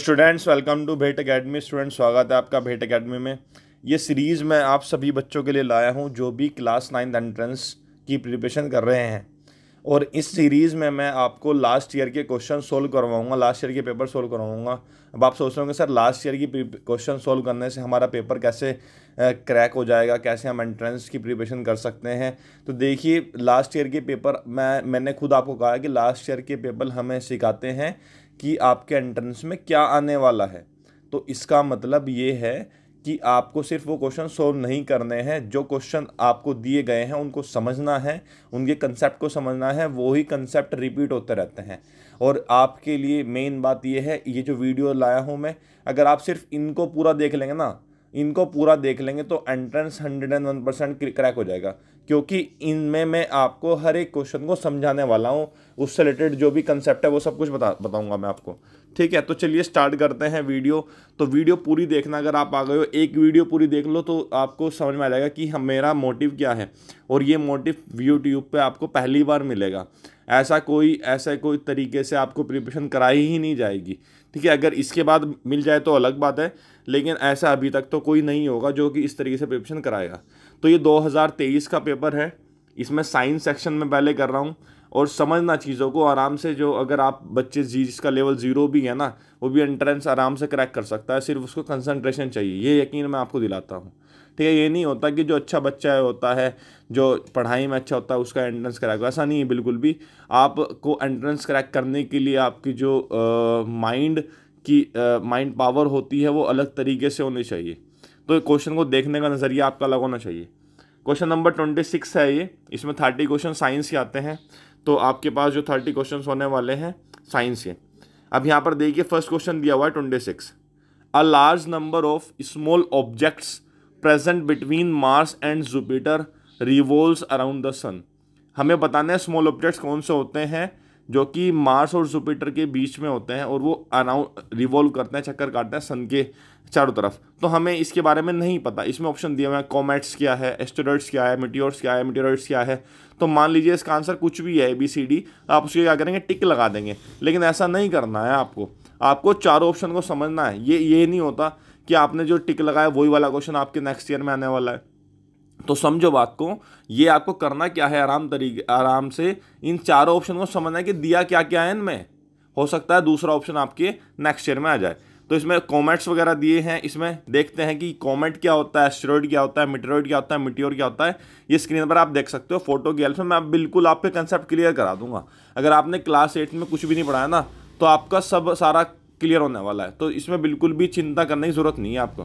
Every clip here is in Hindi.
students welcome to Bhet academy student स्वागत है आपका भेट अकेडमी में ये सीरीज़ मैं आप सभी बच्चों के लिए लाया हूँ जो भी क्लास नाइन्थ एंट्रेंस की प्रिपरेशन कर रहे हैं और इस सीरीज़ में मैं आपको लास्ट ईयर के क्वेश्चन सोल्व करवाऊँगा लास्ट ईयर के पेपर सोल्व करवाऊँगा अब आप सोच रहे होंगे सर लास्ट ईयर की क्वेश्चन सोल्व करने से हमारा पेपर कैसे क्रैक हो जाएगा कैसे हम एंट्रेंस की प्रिपरेशन कर सकते हैं तो देखिए लास्ट ईयर के पेपर मैं मैंने खुद आपको कहा कि लास्ट ईयर के पेपर हमें सिखाते हैं कि आपके एंट्रेंस में क्या आने वाला है तो इसका मतलब ये है कि आपको सिर्फ वो क्वेश्चन सोल्व नहीं करने हैं जो क्वेश्चन आपको दिए गए हैं उनको समझना है उनके कंसेप्ट को समझना है वो ही कंसेप्ट रिपीट होते रहते हैं और आपके लिए मेन बात ये है ये जो वीडियो लाया हूँ मैं अगर आप सिर्फ इनको पूरा देख लेंगे ना इनको पूरा देख लेंगे तो entrance hundred and one percent crack हो जाएगा क्योंकि इनमें मैं आपको हर एक क्वेश्चन को समझाने वाला हूँ उससे रिलेटेड जो भी कंसेप्ट है वो सब कुछ बता बताऊँगा मैं आपको ठीक है तो चलिए स्टार्ट करते हैं वीडियो तो वीडियो पूरी देखना अगर आप आ गए हो एक वीडियो पूरी देख लो तो आपको समझ में आ जाएगा कि हम मेरा मोटिव क्या है और ये मोटिव यूट्यूब पर आपको पहली बार मिलेगा ऐसा कोई ऐसा कोई तरीके से आपको प्रिपरेशन कराई ही नहीं जाएगी ठीक है अगर इसके बाद मिल जाए तो अलग बात है लेकिन ऐसा अभी तक तो कोई नहीं होगा जो कि इस तरीके से प्रिपरेशन कराएगा तो ये 2023 का पेपर है इसमें साइंस सेक्शन में पहले कर रहा हूँ और समझना चीज़ों को आराम से जो अगर आप बच्चे जी जिसका लेवल ज़ीरो भी है ना वो भी एंट्रेंस आराम से क्रैक कर सकता है सिर्फ उसको कंसंट्रेशन चाहिए ये यकीन मैं आपको दिलाता हूँ ठीक है ये नहीं होता कि जो अच्छा बच्चा होता है जो पढ़ाई में अच्छा होता है उसका एंट्रेंस क्रैक ऐसा नहीं है बिल्कुल भी आपको एंट्रेंस क्रैक करने के लिए आपकी जो माइंड की माइंड पावर होती है वो अलग तरीके से होनी चाहिए तो क्वेश्चन को देखने का नज़रिया आपका अलग होना चाहिए क्वेश्चन नंबर ट्वेंटी सिक्स है ये इसमें थर्टी क्वेश्चन साइंस के आते हैं तो आपके पास जो थर्टी क्वेश्चन होने वाले हैं साइंस के अब यहाँ पर देखिए फर्स्ट क्वेश्चन दिया हुआ है twenty six a large number of small objects present between Mars and Jupiter revolve around the sun हमें बताना है स्मॉल ऑब्जेक्ट्स कौन से होते हैं जो कि मार्स और जुपिटर के बीच में होते हैं और वो अराउंड रिवॉल्व करते हैं चक्कर काटते हैं सन के चारों तरफ तो हमें इसके बारे में नहीं पता इसमें ऑप्शन दिया हुआ है कॉमेट्स क्या है एस्टोरॉइड्स क्या है मिट्योर्स क्या है मिट्योरॉइड्स क्या है तो मान लीजिए इसका आंसर कुछ भी है ए बी सी डी आप उसके क्या करेंगे टिक लगा देंगे लेकिन ऐसा नहीं करना है आपको आपको चारों ऑप्शन को समझना है ये ये नहीं होता कि आपने जो टिक लगाया वही वाला क्वेश्चन आपके नेक्स्ट ईयर में आने वाला है तो समझो बात को ये आपको करना क्या है आराम तरीके आराम से इन चारों ऑप्शन को समझना है कि दिया क्या क्या है इनमें हो सकता है दूसरा ऑप्शन आपके नेक्स्ट ईयर में आ जाए तो इसमें कॉमेंट्स वगैरह दिए हैं इसमें देखते हैं कि कॉमेंट क्या होता है एस्ट्रॉइड क्या होता है मिटरॉइड क्या होता है मिट्योर क्या होता है ये स्क्रीन पर आप देख सकते हो फोटो की हेल्प से मैं बिल्कुल आपके कंसेप्ट क्लियर करा दूंगा अगर आपने क्लास एट में कुछ भी नहीं पढ़ाया ना तो आपका सब सारा क्लियर होने वाला है तो इसमें बिल्कुल भी चिंता करने की ज़रूरत नहीं है आपको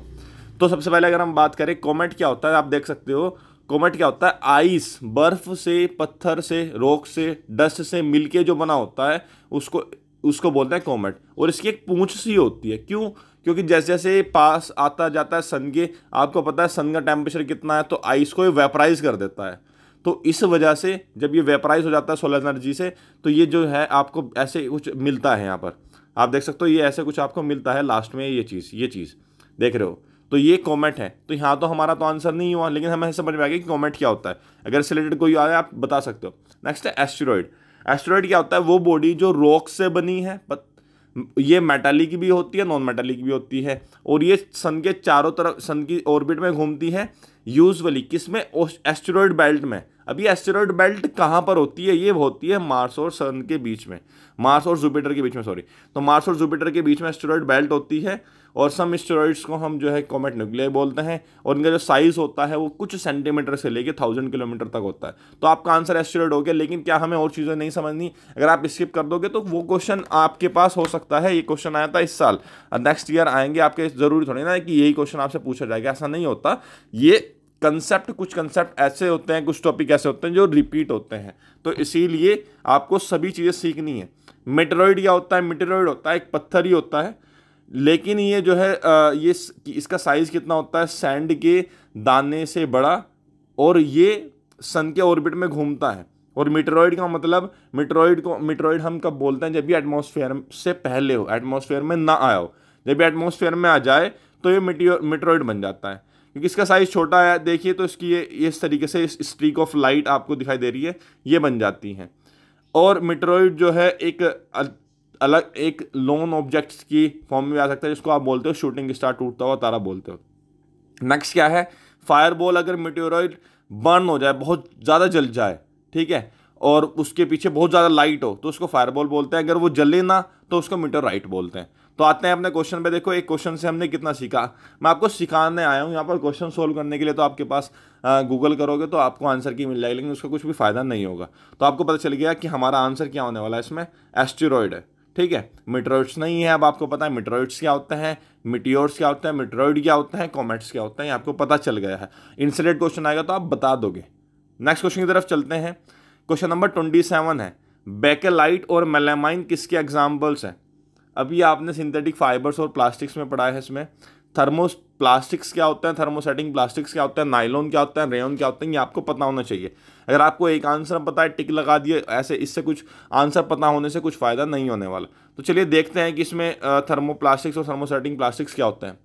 तो सबसे पहले अगर हम बात करें कॉमेट क्या होता है आप देख सकते हो कॉमेट क्या होता है आइस बर्फ से पत्थर से रोक से डस्ट से मिलके जो बना होता है उसको उसको बोलते हैं कॉमेट और इसकी एक पूंछ सी होती है क्यों क्योंकि जैसे जैसे पास आता जाता है सन के आपको पता है सन का टेम्परेचर कितना है तो आइस को ये वेपराइज कर देता है तो इस वजह से जब ये वेपराइज हो जाता है सोलर एनर्जी से तो ये जो है आपको ऐसे कुछ मिलता है यहाँ पर आप देख सकते हो ये ऐसे कुछ आपको मिलता है लास्ट में ये चीज़ ये चीज़ देख रहे हो तो ये कॉमेंट है तो यहाँ तो हमारा तो आंसर नहीं हुआ लेकिन हमें समझ में आ गया कि कॉमेंट क्या होता है अगर इससे रिलेटेड कोई आया आप बता सकते हो नेक्स्ट है एस्ट्रॉयड एस्ट्रॉयड क्या होता है वो बॉडी जो रॉक से बनी है बट ये मेटालिक भी होती है नॉन मेटालिक भी होती है और ये सन के चारों तरफ सन की ऑर्बिट में घूमती है यूजली किस में एस्ट्रॉयड बेल्ट में अभी एस्टेरॉयड बेल्ट कहाँ पर होती है ये होती है मार्स और सन के बीच में मार्स और जुपिटर के बीच में सॉरी तो मार्स और जुपिटर के बीच में एस्टेरॉयड बेल्ट होती है और सम एस्टेरॉयड्स को हम जो है कॉमेट न्यूक्लियर बोलते हैं और उनका जो साइज़ होता है वो कुछ सेंटीमीटर से लेके थाउजेंड किलोमीटर तक होता है तो आपका आंसर एस्टेरॉयड हो गया लेकिन क्या हमें और चीज़ें नहीं समझनी अगर आप स्किप कर दोगे तो वो क्वेश्चन आपके पास हो सकता है ये क्वेश्चन आया था इस साल नेक्स्ट ईयर आएंगे आपके ज़रूरी थोड़ी ना कि यही क्वेश्चन आपसे पूछा जाएगा ऐसा नहीं होता ये कंसेप्ट कुछ कंसेप्ट ऐसे होते हैं कुछ टॉपिक ऐसे होते हैं जो रिपीट होते हैं तो इसीलिए आपको सभी चीज़ें सीखनी है मेटेरॉइड क्या होता है मेटेरॉइड होता है एक पत्थर ही होता है लेकिन ये जो है ये इसका साइज़ कितना होता है सैंड के दाने से बड़ा और ये सन के ऑर्बिट में घूमता है और मेटेरॉइड का मतलब मेटेरॉइड को मेटेरॉइड हम कब बोलते हैं जब भी एटमोसफेयर से पहले हो एटमोसफेयर में ना आया हो जब भी एटमोसफेयर में आ जाए तो ये मिटियो मेट्रॉइड बन जाता है क्योंकि इसका साइज़ छोटा है देखिए तो इसकी ये इस तरीके से इस स्ट्रीक ऑफ लाइट आपको दिखाई दे रही है ये बन जाती हैं और मिट्रोइड जो है एक अलग एक लोन ऑब्जेक्ट्स की फॉर्म में आ सकता है जिसको आप बोलते हो शूटिंग स्टार टूटता हुआ तारा बोलते हो नेक्स्ट क्या है फायरबॉल अगर मिट्योरॉइड बर्न हो जाए बहुत ज़्यादा जल जाए ठीक है और उसके पीछे बहुत ज़्यादा लाइट हो तो उसको फायरबॉल बोलते हैं अगर वो जले ना तो उसको मिटोराइट बोलते हैं तो आते हैं अपने क्वेश्चन पे देखो एक क्वेश्चन से हमने कितना सीखा मैं आपको सिखाने आया हूँ यहाँ पर क्वेश्चन सोल्व करने के लिए तो आपके पास गूगल करोगे तो आपको आंसर की मिल जाएगी लेकिन उसका कुछ भी फायदा नहीं होगा तो आपको पता चल गया कि हमारा आंसर क्या होने वाला है इसमें एस्टेरॉयड है ठीक है मिट्रोइड्स नहीं है अब आपको पता है मिट्रोइड्स क्या होते हैं मिटियोर्स क्या होते हैं मिट्रोइड क्या होते हैं कॉमेट्स क्या होते हैं आपको पता चल गया है इंसिडेंट क्वेश्चन आएगा तो आप बता दोगे नेक्स्ट क्वेश्चन की तरफ चलते हैं क्वेश्चन नंबर ट्वेंटी सेवन है बेकेलाइट और मेलेमाइन किसके एग्जाम्पल्स हैं अभी आपने सिंथेटिक फाइबर्स और प्लास्टिक्स में पढ़ा है इसमें थर्मो प्लास्टिक्स क्या होता है थर्मोसेटिंग प्लास्टिक्स क्या होता है नाइलॉन क्या होता है रेयन क्या होता है ये आपको पता होना चाहिए अगर आपको एक आंसर पता है टिक लगा दिए ऐसे इससे कुछ आंसर पता होने से कुछ फ़ायदा नहीं होने वाला तो चलिए देखते हैं कि इसमें थर्मोप्लास्टिक्स और थर्मोसेटिंग प्लास्टिक्स क्या होते हैं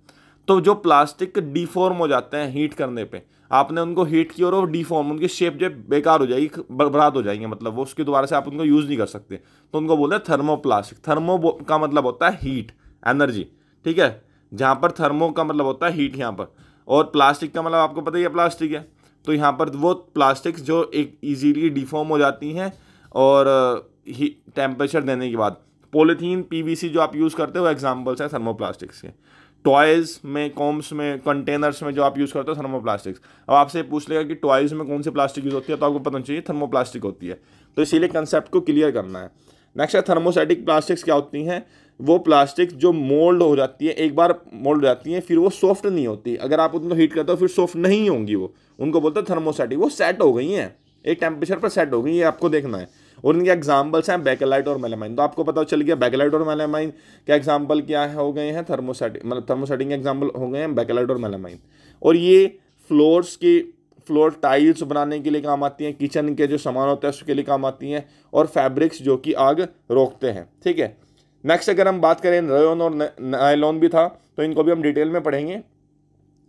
तो जो प्लास्टिक डिफॉर्म हो जाते हैं हीट करने पर आपने उनको हीट किया और वो डिफॉर्म उनकी शेप जो बेकार हो जाएगी बर्बाद हो जाएंगे मतलब वो उसके दोबारा से आप उनको यूज़ नहीं कर सकते तो उनको बोलते हैं थर्मोप्लास्टिक थर्मो का मतलब होता है हीट एनर्जी ठीक है जहाँ पर थर्मो का मतलब होता है हीट यहाँ पर और प्लास्टिक का मतलब आपको पता ही है प्लास्टिक है तो यहाँ पर वो प्लास्टिक जो एक ईजीली डिफॉर्म हो जाती हैं और ही टेम्परेचर देने के बाद पोलिथीन पीवीसी जो आप यूज़ करते हो एग्जाम्पल्स हैं थर्मोप्लास्टिक्स के टॉयज़ में कॉम्स में कंटेनर्स में जो आप यूज़ करते हो थर्मोप्लास्टिक्स अब आपसे पूछ लेगा कि टॉयज़ में कौन सी प्लास्टिक यूज़ होती है तो आपको पता चाहिए थर्मोप्लास्टिक होती है तो इसीलिए कंसेप्ट को क्लियर करना है नेक्स्ट है थर्मोसेटिक प्लास्टिक्स क्या होती हैं वो प्लास्टिक जो मोल्ड हो जाती है एक बार मोल्ड हो जाती है फिर वो सॉफ्ट नहीं होती अगर आप उनको हीट करते हो फिर सॉफ्ट नहीं होंगी वो उनको बोलते हैं थर्मोसेटिक वो सेट हो गई हैं एक टेम्परेचर पर सेट हो गई ये आपको देखना है और इनके एग्जाम्पल्स हैं बैकेलाइट और मेलामाइन तो आपको पता चल गया बैकेलाइट और मेलामाइन के एग्जाम्पल क्या हो गए हैं थर्मोसेटिंग मतलब थर्मोसेटिंग के एग्जाम्पल हो गए हैं बैकेलाइट और मेलामाइन और ये फ्लोर्स की फ्लोर टाइल्स बनाने के लिए काम आती हैं किचन के जो सामान होते हैं उसके लिए काम आती हैं और फैब्रिक्स जो कि आग रोकते हैं ठीक है नेक्स्ट अगर हम बात करें रयोन और नायलॉन भी था तो इनको भी हम डिटेल में पढ़ेंगे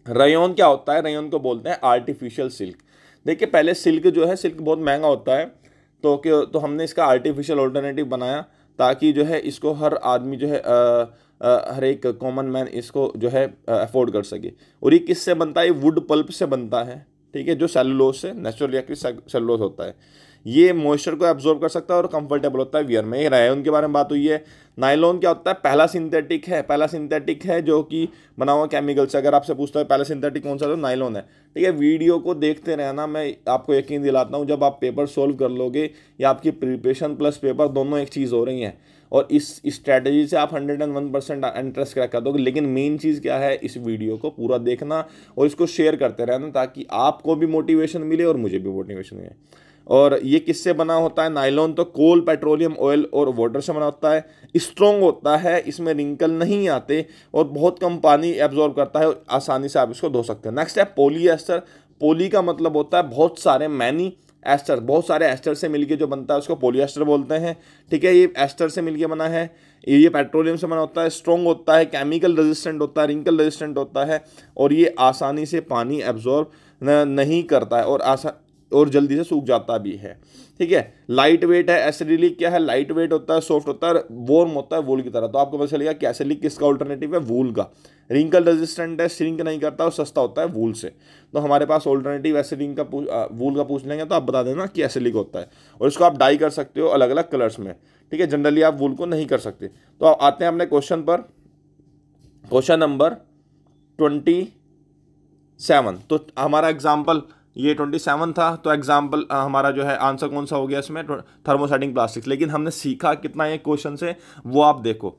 रयोन क्या होता है रयोन को बोलते हैं आर्टिफिशियल सिल्क देखिए पहले सिल्क जो है सिल्क बहुत महंगा होता है तो क्यों तो हमने इसका आर्टिफिशियल ऑल्टरनेटिव बनाया ताकि जो है इसको हर आदमी जो है आ, आ, हर एक कॉमन मैन इसको जो है अफोर्ड कर सके और ये किससे बनता है वुड पल्प से बनता है ठीक है जो सेलुलोज से नेचुरल रिएक्टिव सेलुलोज होता है ये मॉइस्चर को एब्जॉर्ब कर सकता है और कंफर्टेबल होता है वियर में ये रहा उनके बारे में बात हुई है नाइलॉन क्या होता है पहला सिंथेटिक है पहला सिंथेटिक है जो कि बना हुआ केमिकल से अगर आपसे पूछता है पहला सिंथेटिक कौन सा तो नाइलॉन है ठीक है वीडियो को देखते रहना मैं आपको यकीन दिलाता हूँ जब आप पेपर सोल्व कर लोगे या आपकी प्रिपरेशन प्लस पेपर दोनों एक चीज़ हो रही हैं और इस स्ट्रैटेजी से आप hundred and one percent interest crack कर दोगे लेकिन मेन चीज़ क्या है इस वीडियो को पूरा देखना और इसको शेयर करते रहना ताकि आपको भी मोटिवेशन मिले और मुझे भी मोटिवेशन मिले और ये किससे बना होता है नाइलॉन तो कोल पेट्रोलियम ऑयल और वाटर से बना होता है स्ट्रॉन्ग होता है इसमें रिंकल नहीं आते और बहुत कम पानी एब्जॉर्ब करता है आसानी से आप इसको धो सकते हैं नेक्स्ट है एस्टर पोली का मतलब होता है बहुत सारे मैनी एस्टर बहुत सारे एस्टर से मिलके जो बनता है उसको पोलियस्टर बोलते हैं ठीक है ये एस्टर से मिलके बना है ये पेट्रोलियम से बना होता है स्ट्रॉन्ग होता है केमिकल रेजिस्टेंट होता है रिंकल रेजिस्टेंट होता है और ये आसानी से पानी एब्जॉर्ब नहीं करता है और आसा और जल्दी से सूख जाता भी है ठीक है लाइट वेट है एसिडिलिक क्या है लाइट वेट होता है सॉफ्ट होता है वॉर्म होता है वूल की तरह तो आपको पता चलेगा कि एसिडिलिक किसका ऑल्टरनेटिव है वूल का रिंकल रेजिस्टेंट है श्रिंक नहीं करता और सस्ता होता है वूल से तो हमारे पास ऑल्टरनेटिव एसिडिंग का वूल का पूछ लेंगे तो आप बता देना कि एसिडिक होता है और इसको आप डाई कर सकते हो अलग अलग कलर्स में ठीक है जनरली आप वूल को नहीं कर सकते तो आप आते हैं अपने क्वेश्चन पर क्वेश्चन नंबर ट्वेंटी सेवन तो हमारा एग्जाम्पल ये ट्वेंटी सेवन था तो एग्जाम्पल हमारा जो है आंसर कौन सा हो गया इसमें थर्मोसेटिंग प्लास्टिक्स लेकिन हमने सीखा कितना ये क्वेश्चन से वो आप देखो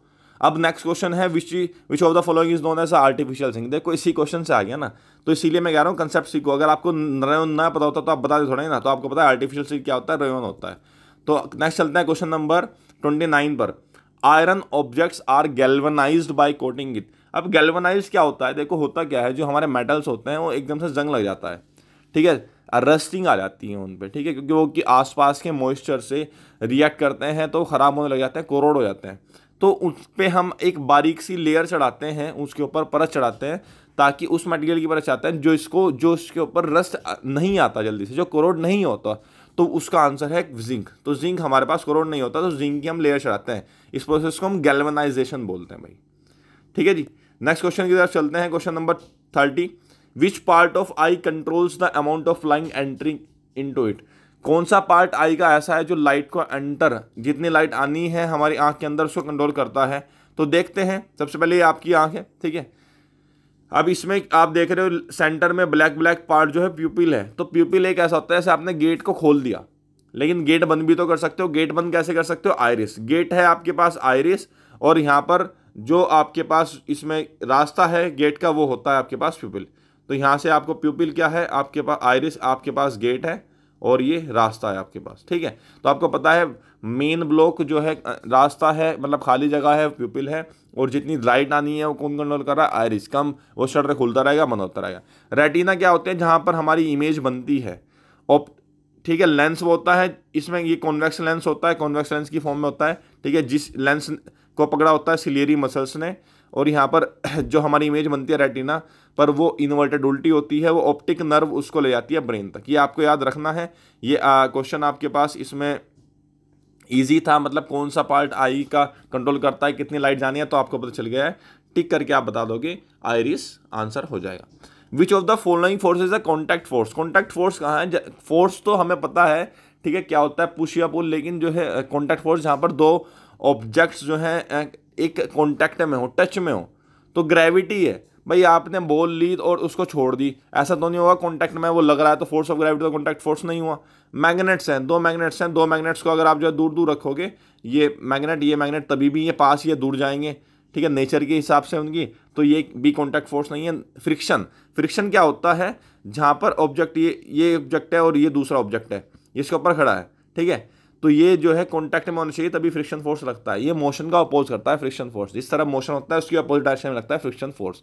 अब नेक्स्ट क्वेश्चन है which which of the following is known as artificial thing देखो इसी क्वेश्चन से आ गया ना तो इसीलिए मैं कह रहा हूँ कंसेप्ट सीखो अगर आपको रयोन ना पता होता तो आप बता दे थोड़ा ना तो आपको पता है आर्टिफिशियल सिंह क्या होता है रयोन होता है तो नेक्स्ट चलते हैं क्वेश्चन नंबर ट्वेंटी नाइन पर iron objects are galvanize by coating it अब गेलवनाइज क्या होता है देखो होता क्या है जो हमारे मेटल्स होते हैं वो एकदम से जंग लग जाता है ठीक है रस्टिंग आ जाती है उन पर ठीक है क्योंकि वो कि आसपास के मॉइस्चर से रिएक्ट करते हैं तो ख़राब होने लग जाते हैं कोरोड हो जाते हैं तो उस पर हम एक बारीक सी लेयर चढ़ाते हैं उसके ऊपर परत चढ़ाते हैं ताकि उस मटेरियल की परत चढ़ाते हैं जो इसको जो इसके ऊपर रस्ट नहीं आता जल्दी से जो कोरोड नहीं होता तो उसका आंसर है जिंक तो जिंक हमारे पास कोरोड नहीं होता तो जिंक की हम लेयर चढ़ाते हैं इस प्रोसेस को हम गैलवनाइजेशन बोलते हैं भाई ठीक है जी नेक्स्ट क्वेश्चन की तरफ चलते हैं question number thirty which part of eye controls the amount of light entering into it कौन सा पार्ट आई का ऐसा है जो लाइट को एंटर जितनी लाइट आनी है हमारी आंख के अंदर उसको कंट्रोल करता है तो देखते हैं सबसे पहले ये आपकी आंख है ठीक है अब इसमें आप देख रहे हो सेंटर में ब्लैक ब्लैक पार्ट जो है प्यूपिल है तो प्यूपिल एक ऐसा होता है जैसे आपने गेट को खोल दिया लेकिन गेट बंद भी तो कर सकते हो गेट बंद कैसे कर सकते हो आयरिस गेट है आपके पास आयरिस और यहाँ पर जो आपके पास इसमें रास्ता है गेट का वो होता है आपके पास प्यूपिल तो यहाँ से आपको प्यूपिल क्या है आपके पास आयरिस आपके पास गेट है और ये रास्ता है आपके पास ठीक है तो आपको पता है मेन ब्लॉक जो है रास्ता है मतलब खाली जगह है प्यूपिल है और जितनी लाइट आनी है वो कौन कंट्रोल कर रहा है आयरिस कम वो शटर खुलता रहेगा बंद होता रहेगा रेटिना क्या होते हैं जहाँ पर हमारी इमेज बनती है ऑप ठीक है लेंस वो होता है इसमें ये कॉन्वेक्स लेंस होता है कॉन्वेक्स लेंस की फॉर्म में होता है ठीक है जिस लेंस को पकड़ा होता है सिलेरी मसल्स ने और यहाँ पर जो हमारी इमेज बनती है रेटिना पर वो इन्वर्टेड उल्टी होती है वो ऑप्टिक नर्व उसको ले जाती है ब्रेन तक ये आपको याद रखना है ये क्वेश्चन आपके पास इसमें ईजी था मतलब कौन सा पार्ट आई का कंट्रोल करता है कितनी लाइट जानी है तो आपको पता चल गया है टिक करके आप बता दोगे आयरिस आंसर हो जाएगा which of the following force is a contact force contact force कहाँ है फोर्स तो हमें पता है ठीक है क्या होता है पुश या पुल लेकिन जो है कॉन्टैक्ट फोर्स जहाँ पर दो ऑब्जेक्ट्स जो हैं एक कॉन्टैक्ट में हो टच में हो तो ग्रेविटी है भाई आपने बॉल ली और उसको छोड़ दी ऐसा तो नहीं होगा कॉन्टैक्ट में वो लग रहा है तो फोर्स ऑफ ग्रेविटी तो कॉन्टैक्ट फोर्स नहीं हुआ मैग्नेट्स हैं दो मैग्नेट्स हैं दो मैग्नेट्स को अगर आप जो है दूर दूर रखोगे ये मैग्नेट ये मैग्नेट तभी भी ये पास ये दूर जाएंगे ठीक है नेचर के हिसाब से उनकी तो ये भी कॉन्टैक्ट फोर्स नहीं है फ्रिक्शन फ्रिक्शन क्या होता है जहाँ पर ऑब्जेक्ट ये ये ऑब्जेक्ट है और ये दूसरा ऑब्जेक्ट है इसके ऊपर खड़ा है ठीक है तो ये जो है कॉन्टैक्ट में होना चाहिए तभी फ्रिक्शन फोर्स लगता है ये मोशन का अपोज करता है फ्रिक्शन फोर्स जिस तरह मोशन होता है उसकी अपोजिट डायरेक्शन में लगता है फ्रिक्शन फोर्स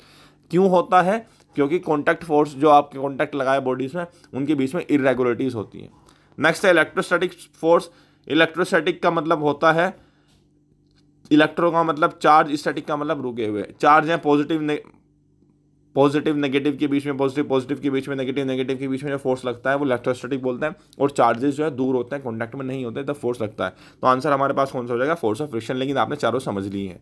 क्यों होता है क्योंकि कॉन्टैक्ट फोर्स जो आपके कॉन्टैक्ट लगाए बॉडीज में उनके बीच में इरेगुलरिटीज़ होती हैं नेक्स्ट है इलेक्ट्रोस्टैटिक फोर्स इलेक्ट्रोस्टैटिक का मतलब होता है इलेक्ट्रो का मतलब चार्ज स्टैटिक का मतलब रुके हुए चार्ज हैं पॉजिटिव पॉजिटिव नेगेटिव के बीच में पॉजिटिव पॉजिटिव के बीच में नेगेटिव नेगेटिव के बीच में जो फोर्स लगता है वो इलेक्ट्रोस्टैटिक बोलते हैं और चार्जेस जो है दूर होते हैं कॉन्टैक्ट में नहीं होते तब फोर्स लगता है तो आंसर हमारे पास कौन सा हो जाएगा फोर्स ऑफ फ्रिक्शन लेकिन आपने चारों समझ ली है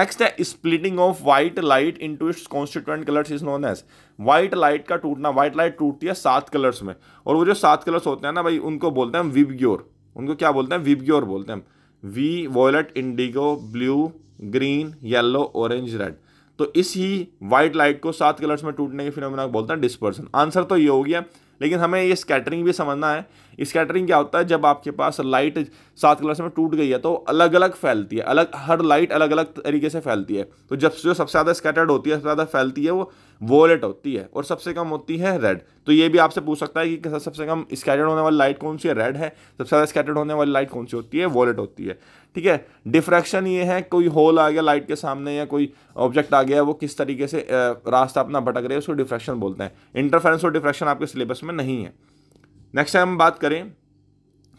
नेक्स्ट है splitting of white light into its constituent colours is known as white light का टूटना व्हाइट लाइट टूटती है सात कलर्स में और वो जो सात कलर्स होते हैं ना भाई उनको बोलते हैं विबग्योर उनको क्या बोलते हैं विबग्योर बोलते हैं V violet indigo blue green yellow orange red तो इस ही लाइट को सात कलर्स में टूटने के फिर को बोलते हैं डिस्पर्सन आंसर तो ये हो गया लेकिन हमें ये स्कैटरिंग भी समझना है स्कैटरिंग क्या होता है जब आपके पास लाइट सात कलर्स में टूट गई है तो अलग अलग फैलती है अलग हर लाइट अलग अलग तरीके से फैलती है तो जब जो सबसे ज़्यादा स्कैटर्ड होती है सबसे ज़्यादा फैलती है वो वोलेट होती है और सबसे कम होती है रेड तो ये भी आपसे पूछ सकता है कि सबसे कम स्कैटर्ड होने वाली लाइट कौन सी है रेड है सबसे ज़्यादा स्कैटर्ड होने वाली लाइट कौन सी होती है वोलेट होती है ठीक है डिफ्रैक्शन ये है कोई होल आ गया लाइट के सामने या कोई ऑब्जेक्ट आ गया वो किस तरीके से रास्ता अपना भटक रहे हैं उसको डिफ्रैक्शन बोलते हैं इंटरफेरेंस और डिफ्रैक्शन आपके सिलेबस में नहीं है नेक्स्ट टाइम हम बात करें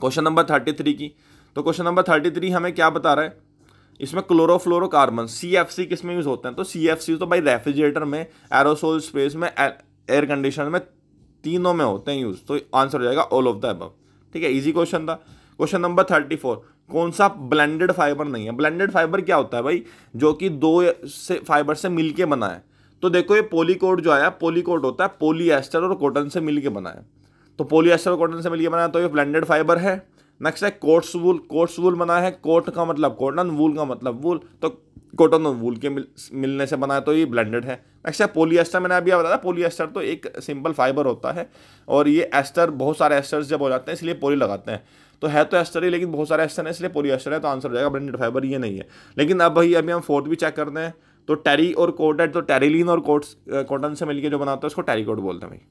क्वेश्चन नंबर थर्टी थ्री की तो क्वेश्चन नंबर थर्टी थ्री हमें क्या बता रहा है इसमें क्लोरोफ्लोरोकार्बन सी एफ सी किस में यूज़ होते हैं तो सी एफ सी तो भाई रेफ्रिजरेटर में एरोसोल स्पेस में एयर कंडीशन में तीनों में होते हैं यूज़ तो आंसर हो जाएगा ऑल ऑफ द अबव ठीक है इजी क्वेश्चन था क्वेश्चन नंबर थर्टी फोर कौन सा ब्लेंडेड फाइबर नहीं है ब्लेंडेड फाइबर क्या होता है भाई जो कि दो से फाइबर से मिलके बना है तो देखो ये पोलीकोट जो आया पोलीकोट होता है पोलिएस्टर और कॉटन से मिलके बना है तो पोलिएस्टर और कॉटन से मिलके बना है तो ये ब्लेंडेड फाइबर है नेक्स्ट है कोट्स वूल कोट्स वूल बना है कोट का मतलब कॉटन वूल का मतलब वूल तो कॉटन और वूल के मिल, मिलने से बना है तो ये ब्लेंडेड है नेक्स्ट है पोलिएस्टर मैंने अभी बताया पोलिएस्टर तो एक सिंपल फाइबर होता है और ये एस्टर बहुत सारे एस्टर्स जब हो जाते हैं इसलिए पोली लगाते हैं तो है तो एस्टर ही लेकिन बहुत सारे एस्टर है इसलिए पोली एस्टर है तो आंसर हो जाएगा ब्रेंडेड फाइबर ये नहीं है लेकिन अब भाई अभी हम फोर्थ भी चेक करते हैं तो टेरी और कोटेड तो टेरिलीन और कोट्स कॉटन से मिलकर जो बनाता है उसको कोट बोलते हैं भाई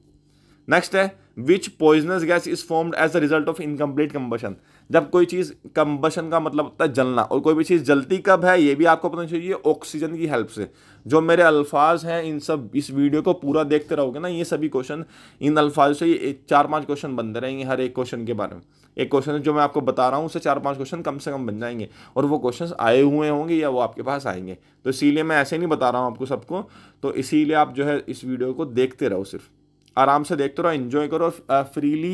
नेक्स्ट है which poisonous gas is formed as a result of incomplete combustion जब कोई चीज़ कम्बशन का मतलब होता है जलना और कोई भी चीज़ जलती कब है ये भी आपको पता चाहिए ऑक्सीजन की हेल्प से जो मेरे अल्फाज हैं इन सब इस वीडियो को पूरा देखते रहोगे ना ये सभी क्वेश्चन इन अल्फाज से ये चार पांच क्वेश्चन बनते रहेंगे हर एक क्वेश्चन के बारे में एक क्वेश्चन जो मैं आपको बता रहा हूँ उससे चार पांच क्वेश्चन कम से कम बन जाएंगे और वो क्वेश्चन आए हुए होंगे या वो आपके पास आएंगे तो इसीलिए मैं ऐसे नहीं बता रहा हूँ आपको सबको तो इसीलिए आप जो है इस वीडियो को देखते रहो सिर्फ आराम से देखते तो रहो इन्जॉय करो फ्रीली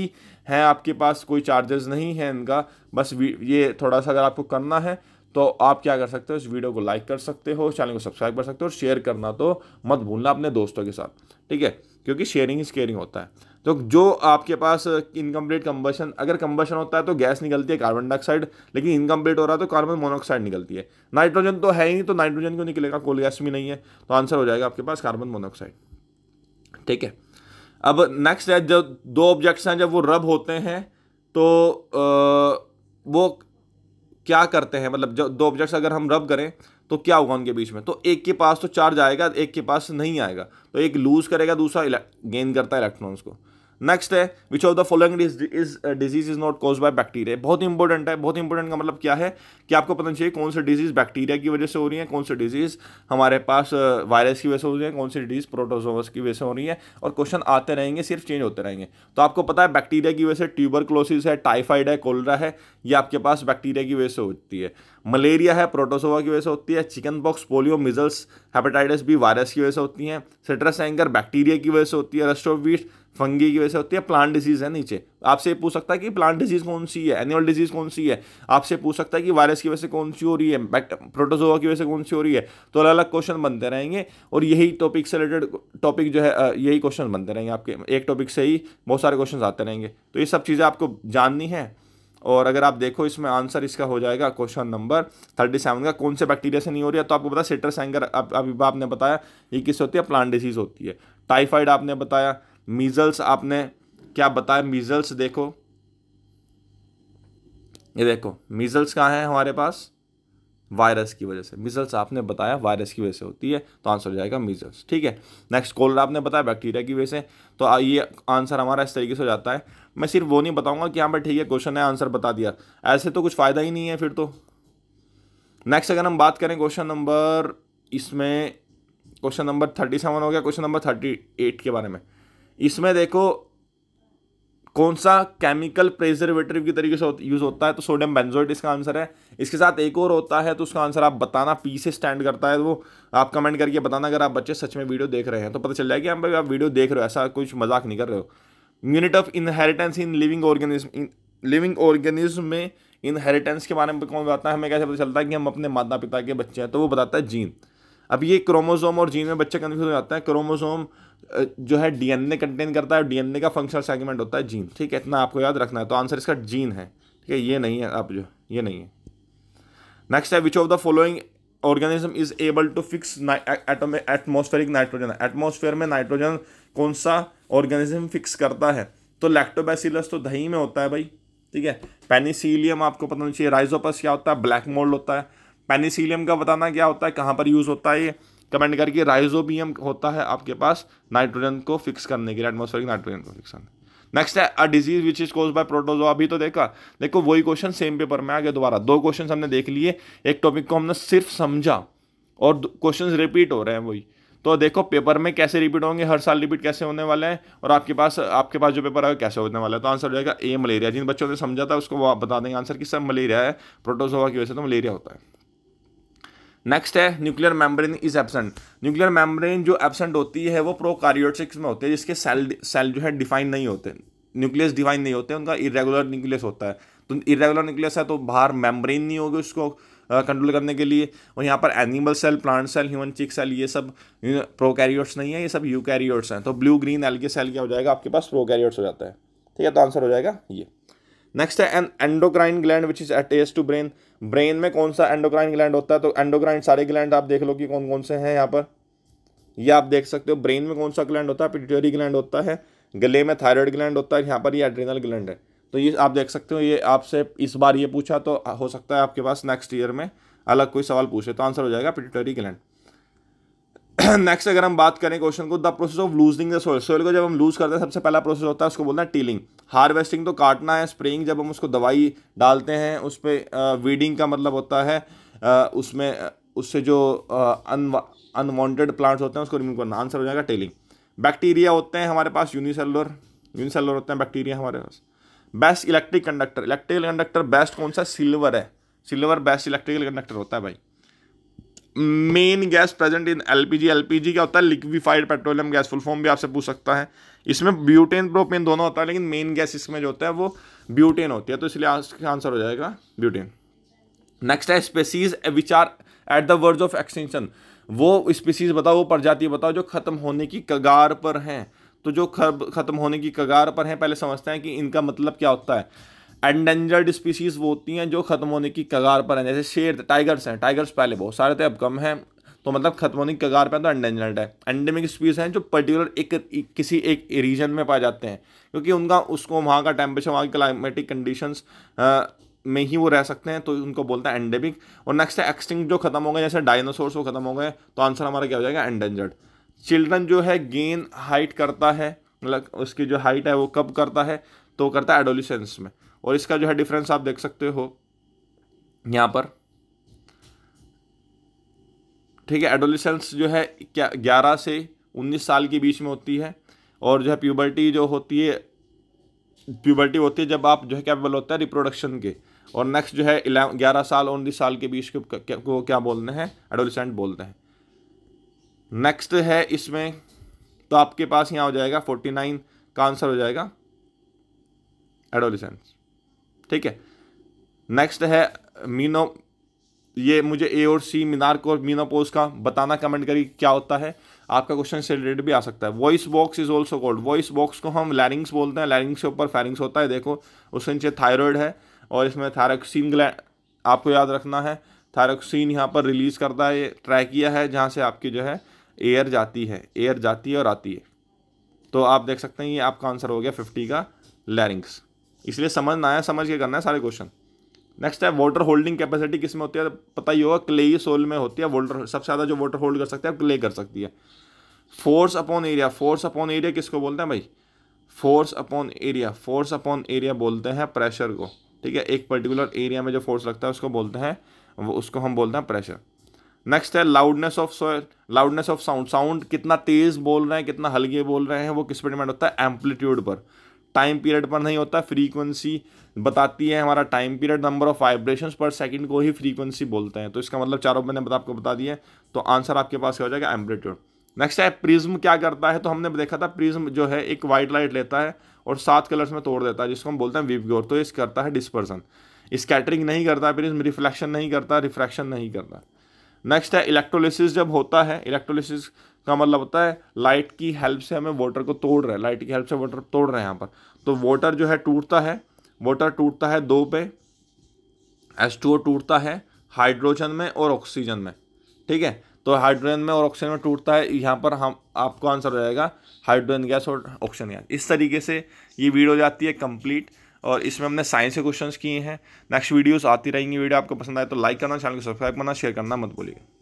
हैं आपके पास कोई चार्जेस नहीं है इनका बस ये थोड़ा सा अगर आपको करना है तो आप क्या कर सकते हो इस वीडियो को लाइक कर सकते हो चैनल को सब्सक्राइब कर सकते हो और शेयर करना तो मत भूलना अपने दोस्तों के साथ ठीक है क्योंकि शेयरिंग इज केयरिंग होता है तो जो आपके पास इनकम्प्लीट कम्बशन अगर कम्बशन होता है तो गैस निकलती है कार्बन डाइऑक्साइड लेकिन इनकम्प्लीट हो रहा है तो कार्बन मोनोऑक्साइड निकलती है नाइट्रोजन तो है ही नहीं तो नाइट्रोजन क्यों निकलेगा कोल गैस भी नहीं है तो आंसर हो जाएगा आपके पास कार्बन मोनोऑक्साइड ठीक है अब नेक्स्ट है जब दो ऑब्जेक्ट्स हैं जब वो रब होते हैं तो आ, वो क्या करते हैं मतलब जब दो ऑब्जेक्ट्स अगर हम रब करें तो क्या होगा उनके बीच में तो एक के पास तो चार्ज आएगा एक के पास नहीं आएगा तो एक लूज़ करेगा दूसरा गेन करता है इलेक्ट्रॉन्स को नेक्स्ट है which of the following disease is not cause by bacteria बहुत इंपॉर्टेंट है बहुत इंपॉर्टेंट का मतलब क्या है कि आपको पता चाहिए कौन सी डिजीज बैक्टीरिया की वजह से हो रही है कौन सी डिजीज हमारे पास वायरस uh, की वजह से हो रही है कौन सी डिजीज प्रोटोजोवस की वजह से हो रही है और क्वेश्चन आते रहेंगे सिर्फ चेंज होते रहेंगे तो आपको पता है बैक्टीरिया की वजह से क्लोसिस है टाइफाइड है कोलरा है ये आपके पास बैक्टीरिया की वजह से होती है मलेरिया है प्रोटोसोवा की वजह से होती है chickenpox polio measles hepatitis B virus की वजह से होती है सिट्रस एंगर बैक्टीरिया की वजह से होती है रेस्टोवीट ऑफ वीट फंगी की वजह से होती है प्लांट डिजीज़ है नीचे आपसे पूछ सकता है कि प्लांट डिजीज़ कौन सी है एनुअल डिजीज़ कौन सी है आपसे पूछ सकता है कि वायरस की वजह से कौन सी हो रही है प्रोटोजोआ की वजह से कौन सी हो रही है तो अलग अलग क्वेश्चन बनते रहेंगे और यही टॉपिक से रिलेटेड टॉपिक जो है यही क्वेश्चन बनते रहेंगे आपके एक टॉपिक से ही बहुत सारे क्वेश्चन आते रहेंगे तो ये सब चीज़ें आपको जाननी है और अगर आप देखो इसमें आंसर इसका हो जाएगा क्वेश्चन नंबर थर्टी सेवन का कौन से बैक्टीरिया से नहीं हो रही है तो आपको पता सिट्रस एंगर अभी आपने बताया ये किससे होती है प्लांट डिजीज़ होती है टाइफाइड आपने बताया मीज़ल्स आपने क्या बताया मीज़ल्स देखो ये देखो मीज़ल्स कहाँ है हमारे पास वायरस की वजह से मीजल्स आपने बताया वायरस की वजह से होती है तो आंसर हो जाएगा मीजल्स ठीक है नेक्स्ट कोल्ड आपने बताया बैक्टीरिया की वजह से तो ये आंसर हमारा इस तरीके से हो जाता है मैं सिर्फ वो नहीं बताऊंगा कि हाँ भाई ठीक है क्वेश्चन है आंसर बता दिया ऐसे तो कुछ फ़ायदा ही नहीं है फिर तो नेक्स्ट अगर हम बात करें क्वेश्चन नंबर इसमें क्वेश्चन नंबर थर्टी सेवन हो गया क्वेश्चन नंबर थर्टी एट के बारे में इसमें देखो कौन सा केमिकल प्रिजर्वेटिव के तरीके से यूज होता है तो सोडियम बेंजोइट इसका आंसर है इसके साथ एक और होता है तो उसका आंसर आप बताना पी से स्टैंड करता है तो वो आप कमेंट करके बताना अगर आप बच्चे सच में वीडियो देख रहे हैं तो पता चल जाएगा कि हम भाई आप वीडियो देख रहे हो ऐसा कुछ मजाक नहीं कर रहे हो unit of inheritance in living organism living organism में इनहेरिटेंस के बारे में कौन बताता है हमें कैसे पता चलता है कि हम अपने माता पिता के बच्चे हैं तो वो बताता है जीन अब ये क्रोमोसोम और जीन में बच्चा कन्फ्यूज हो जाता है क्रोमोसोम जो है डीएनए कंटेन करता है डीएनए का फंक्शनल सेगमेंट होता है जीन ठीक है इतना आपको याद रखना है तो आंसर इसका जीन है ठीक है ये नहीं है आप जो ये नहीं है नेक्स्ट है which of the following organism is able to fix atmospheric nitrogen atmosphere में नाइट्रोजन कौन सा ऑर्गेनिज्म फिक्स करता है तो लैक्टोबैसिलस तो दही में होता है भाई ठीक है पेनिसिलियम आपको पता नहीं चाहिए राइजोपस क्या होता है ब्लैक मोल्ड होता है पेनिसिलियम का बताना क्या होता है कहाँ पर यूज़ होता है ये कमेंट करके राइजोबियम होता है आपके पास नाइट्रोजन को फिक्स करने के लिए एटमोस्फेरिक नाइट्रोजन को फिक्स करने नेक्स्ट है a disease which is cause by protozoa अभी तो देखा देखो वही क्वेश्चन सेम पेपर में आ गया दोबारा दो क्वेश्चन हमने देख लिए एक टॉपिक को हमने सिर्फ समझा और क्वेश्चन रिपीट हो रहे हैं वही तो देखो पेपर में कैसे रिपीट होंगे हर साल रिपीट कैसे होने वाले हैं और आपके पास आपके पास जो पेपर है कैसे होने वाला है तो आंसर हो जाएगा ए मलेरिया जिन बच्चों ने समझा था उसको आप बता देंगे आंसर कि सर मलेरिया है प्रोटोजोआ की वजह से तो मलेरिया होता है नेक्स्ट है nuclear membrane is absent nuclear membrane जो एबसेंट होती है वो प्रोकार्योटिक्स में होती है जिसके सेल सेल जो है डिफाइन नहीं होते न्यूक्लियस डिफाइन नहीं होते उनका इरेगुलर न्यूक्लियस होता है तो इरेगुलर न्यूक्लियस है तो बाहर मेम्ब्रेन नहीं होगी उसको कंट्रोल करने के लिए और यहाँ पर animal cell plant cell human cheek cell ये सब प्रोकैरियोट्स नहीं है ये सब यूकैरियोट्स हैं तो ब्लू ग्रीन एल्गी सेल क्या हो जाएगा आपके पास प्रोकैरियोट्स हो जाता है ठीक है तो आंसर हो जाएगा ये नेक्स्ट है an endocrine gland which is attached to brain brain में कौन सा एंडोक्राइन ग्लैंड होता है तो एंडोक्राइन सारे ग्लैंड आप देख लो कि कौन कौन से हैं यहाँ पर ये आप देख सकते हो ब्रेन में कौन सा ग्लैंड होता है पिट्यूटरी ग्लैंड होता है गले में थायराइड ग्लैंड होता है यहाँ पर ये एड्रीनल ग्लैंड है तो ये आप देख सकते हो ये आपसे इस बार ये पूछा तो हो सकता है आपके पास नेक्स्ट ईयर में अलग कोई सवाल पूछे तो आंसर हो जाएगा पिट्यूटरी ग्लैंड नेक्स्ट अगर हम बात करें क्वेश्चन को the process of losing the soil soil को जब हम लूज करते हैं सबसे पहला प्रोसेस होता है उसको बोलना है टीलिंग हार्वेस्टिंग तो काटना है स्प्रेइंग जब हम उसको दवाई डालते हैं उस पर वीडिंग का मतलब होता है उसमें उससे जो अनवांटेड प्लांट्स होते हैं उसको रिमूव करना आंसर हो जाएगा टेलिंग बैक्टीरिया होते हैं हमारे पास यूनिसेलुलर यूनिसेलुलर होते हैं बैक्टीरिया हमारे पास best electric conductor electrical conductor best कौन सा सिल्वर है सिल्वर बेस्ट इलेक्ट्रिकल कंडक्टर होता है भाई main gas present in LPG LPG क्या होता है liquefied petroleum gas full form भी आपसे पूछ सकता है इसमें ब्यूटेन प्रोपेन दोनों होता है लेकिन मेन गैस इसमें जो होता है वो ब्यूटेन होती है तो इसलिए आंसर हो जाएगा ब्यूटेन नेक्स्ट है species which are at the verge of extinction वो स्पीसीज बताओ वो प्रजाति बताओ जो खत्म होने की कगार पर हैं तो जो खत्म होने की कगार पर हैं पहले समझते हैं कि इनका मतलब क्या होता है एंडेंजर्ड स्पीसीज वो होती हैं जो ख़त्म होने की कगार पर हैं जैसे शेर टाइगर्स हैं टाइगर्स पहले बहुत सारे थे अब कम हैं तो मतलब खत्म होने की कगार पर तो एंडेंजर्ड है एंडेमिक स्पीस हैं जो पर्टिकुलर एक, किसी एक रीजन में पाए जाते हैं क्योंकि उनका उसको वहाँ का टेम्परेचर वहाँ की क्लाइमेटिक कंडीशन में ही वो रह सकते हैं तो उनको बोलते हैं एंडेमिक और नेक्स्ट है एक्सटिंक्ट जो खत्म हो गए जैसे डायनासोर्स वो खत्म हो गए तो आंसर हमारा क्या हो जाएगा एंडेंजर्ड चिल्ड्रन जो है गेन हाइट करता है मतलब उसकी जो हाइट है वो कब करता है तो करता है एडोलिसेंस में और इसका जो है डिफरेंस आप देख सकते हो यहाँ पर ठीक है एडोलिसेंस जो है क्या ग्यारह से उन्नीस साल के बीच में होती है और जो है प्यूबर्टी जो होती है प्यूबर्टी होती है जब आप जो है कैपेबल होता है रिप्रोडक्शन के और नेक्स्ट जो है ग्यारह साल उन्नीस साल के बीच के को क्या बोलते हैं एडोलिसेंट बोलते हैं नेक्स्ट है इसमें तो आपके पास यहाँ हो जाएगा फोर्टी नाइन का आंसर हो जाएगा एडोलिसेंस ठीक है नेक्स्ट है मीनो ये मुझे ए और सी मीनार्क और पोज का बताना कमेंट करिए क्या होता है आपका क्वेश्चन से रिलेटेड भी आ सकता है voice box is also called voice box को हम लैरिंग्स बोलते हैं लैरिंग्स के ऊपर फैरिंग्स होता है देखो उसके नीचे थायरॉयड है और इसमें थायरॉक्सिन ग्लैंड आपको याद रखना है थायरॉक्सिन यहाँ पर रिलीज करता है ट्रैकिया है जहाँ से आपकी जो है एयर जाती है एयर जाती है और आती है तो आप देख सकते हैं ये आपका आंसर हो गया फिफ्टी का लैरिंग्स इसलिए समझना है समझ के करना है सारे क्वेश्चन नेक्स्ट है वाटर होल्डिंग कैपेसिटी किस में होती है पता ही होगा क्ले ही सोल में होती है वाटर सबसे ज़्यादा जो वाटर होल्ड कर सकते हैं क्ले कर सकती है force upon area force upon area किसको बोलते हैं भाई force upon area force upon area बोलते हैं प्रेशर को ठीक है एक पर्टिकुलर एरिया में जो फोर्स लगता है उसको बोलते हैं वो उसको हम बोलते हैं प्रेशर नेक्स्ट है loudness of soil loudness of sound sound कितना तेज़ बोल रहे हैं कितना हल्के बोल रहे हैं वो किस पर डिपेंड होता है एम्पलीट्यूड पर टाइम पीरियड पर नहीं होता फ्रीक्वेंसी बताती है हमारा time period number of vibrations per second को ही फ्रीक्वेंसी बोलते हैं तो इसका मतलब चारों मैंने बता आपको बता दिए तो आंसर आपके पास क्या हो जाएगा एम्पलीट्यूड नेक्स्ट है प्रिज्म क्या करता है तो हमने देखा था प्रिज्म जो है एक वाइट लाइट लेता है और सात कलर्स में तोड़ देता है जिसको हम बोलते हैं विपगोर तो इस करता है डिस्पर्सन स्कैटरिंग नहीं करता प्रिज्म रिफ्लेक्शन नहीं करता रिफ्रैक्शन नहीं करता नेक्स्ट है इलेक्ट्रोलिसिस जब होता है इलेक्ट्रोलिसिस का मतलब होता है लाइट की हेल्प से हमें वाटर को तोड़ रहा है लाइट की हेल्प से वाटर तोड़ रहे हैं यहाँ पर तो वाटर जो है टूटता है वाटर टूटता है दो पे एस टू टूटता है हाइड्रोजन में और ऑक्सीजन में ठीक है तो हाइड्रोजन में और ऑक्सीजन में टूटता है यहाँ पर हम आपको आंसर हो जाएगा हाइड्रोजन गैस और ऑक्सीजन गैस इस तरीके से ये वीडियो जाती है कंप्लीट और इसमें हमने साइंस के क्वेश्चंस किए हैं नेक्स्ट वीडियोस आती रहेंगी वीडियो आपको पसंद आए तो लाइक करना चैनल को सब्सक्राइब करना शेयर करना मत बोलिएगा